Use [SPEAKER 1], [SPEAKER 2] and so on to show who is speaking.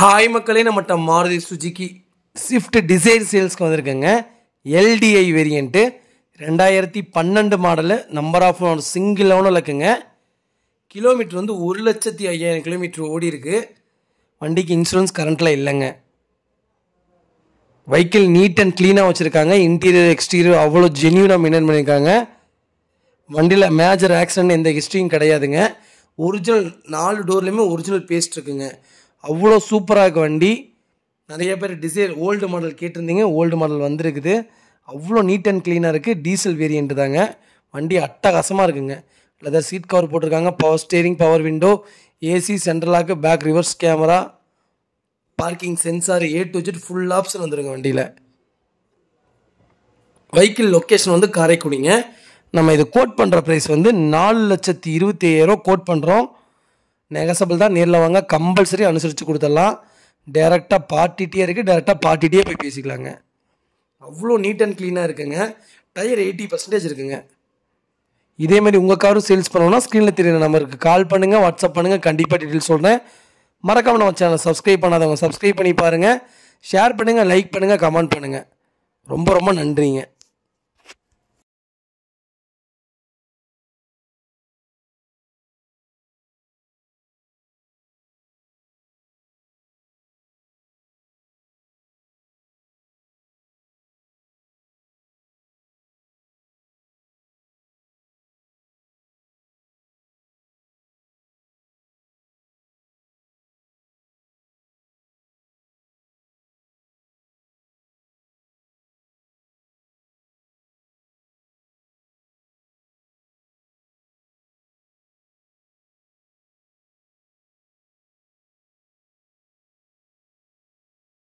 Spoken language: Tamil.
[SPEAKER 1] ஹாய் மக்களே நம்மகிட்ட மாருதி சுஜிக்கு ஸ்விஃப்ட் டிசைர் சேல்ஸ்க்கு வந்திருக்குங்க எல்டிஐ வேரியண்ட்டு ரெண்டாயிரத்தி பன்னெண்டு model number of one single ஒன்று இருக்குங்க கிலோமீட்டர் வந்து ஒரு லட்சத்தி ஐயாயிரம் கிலோமீட்டர் ஓடி இருக்கு வண்டிக்கு இன்சூரன்ஸ் கரண்ட்டில் இல்லைங்க வெஹிக்கிள் நீட் அண்ட் க்ளீனாக வச்சுருக்காங்க இன்டீரியர் எக்ஸ்டீரியர் அவ்வளோ ஜென்யூனாக மெயின்டைன் பண்ணியிருக்காங்க வண்டியில் மேஜர் ஆக்சிடென்ட் எந்த ஹிஸ்ட்ரியும் கிடையாதுங்க ஒரிஜினல் நாலு டோர்லேயுமே ஒரிஜினல் பேஸ்ட் இருக்குங்க அவ்வளோ சூப்பராக இருக்க வண்டி நிறைய பேர் டிசைர் ஓல்டு மாடல் கேட்டிருந்தீங்க ஓல்டு மாடல் வந்திருக்குது அவ்வளோ நீட் அண்ட் க்ளீனாக இருக்குது டீசல் வேரியண்ட்டு தாங்க வண்டி அட்டகாசமாக இருக்குங்க லெதர் சீட் கவர் போட்டிருக்காங்க power steering power window AC central lock back reverse camera parking sensor A to Z full option வந்துருங்க வண்டியில் வெஹிக்கிள் லொக்கேஷன் வந்து காரைக்குடிங்க நம்ம இது கோட் பண்ணுற ப்ரைஸ் வந்து நாலு லட்சத்தி இருபத்தி ஐயாயிரம் கோட் பண்ணுறோம் நெகசபிள் தான் நேரில் வாங்க கம்பல்சரி அனுசரித்து கொடுத்துடலாம் டேரெக்டாக பாட்டிட்டே இருக்குது டேரெக்டாக பாட்டிட்டே போய் பேசிக்கலாங்க அவ்வளோ நீட் அண்ட் க்ளீனாக இருக்குங்க டயர் எயிட்டி பர்சன்டேஜ் இருக்குங்க மாதிரி உங்கள் காரும் சேல்ஸ் பண்ணணும்னா ஸ்க்ரீனில் தெரியுற நம்பருக்கு கால் பண்ணுங்கள் வாட்ஸ்அப் பண்ணுங்கள் கண்டிப்பாக டீட்டெயில் சொல்கிறேன் மறக்காமல் நம்ம சேனல் சப்ஸ்கிரைப் பண்ணாதவங்க சப்ஸ்கிரைப் பண்ணி பாருங்கள் ஷேர் பண்ணுங்கள் லைக் பண்ணுங்கள் கமெண்ட் பண்ணுங்கள் ரொம்ப ரொம்ப நன்றிங்க